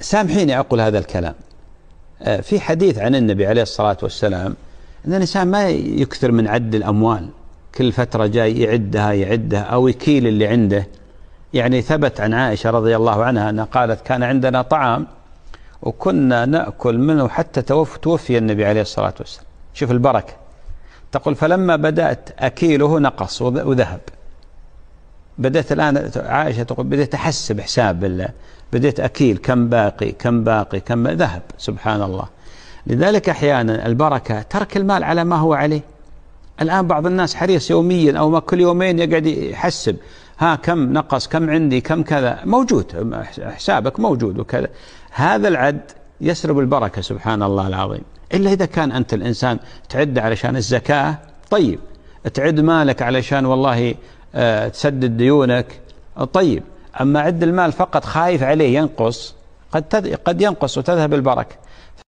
سامحيني أقول هذا الكلام آه، في حديث عن النبي عليه الصلاة والسلام أن الإنسان ما يكثر من عد الأموال كل فترة جاي يعدها يعدها أو يكيل اللي عنده يعني ثبت عن عائشة رضي الله عنها أنها قالت كان عندنا طعام وكنا نأكل منه حتى توفي النبي عليه الصلاة والسلام شوف البركة تقول فلما بدأت أكيله نقص وذهب بدأت الآن عائشة تقول بديت أحسب حساب بالله بديت أكيل كم باقي كم باقي كم ذهب سبحان الله لذلك أحيانا البركة ترك المال على ما هو عليه الآن بعض الناس حريص يوميا أو كل يومين يقعد يحسب ها كم نقص كم عندي كم كذا موجود حسابك موجود وكذا هذا العد يسرب البركة سبحان الله العظيم إلا إذا كان أنت الإنسان تعد علشان الزكاة طيب تعد مالك علشان والله آه، تسدد ديونك طيب أما عد المال فقط خايف عليه ينقص قد قد ينقص وتذهب البركة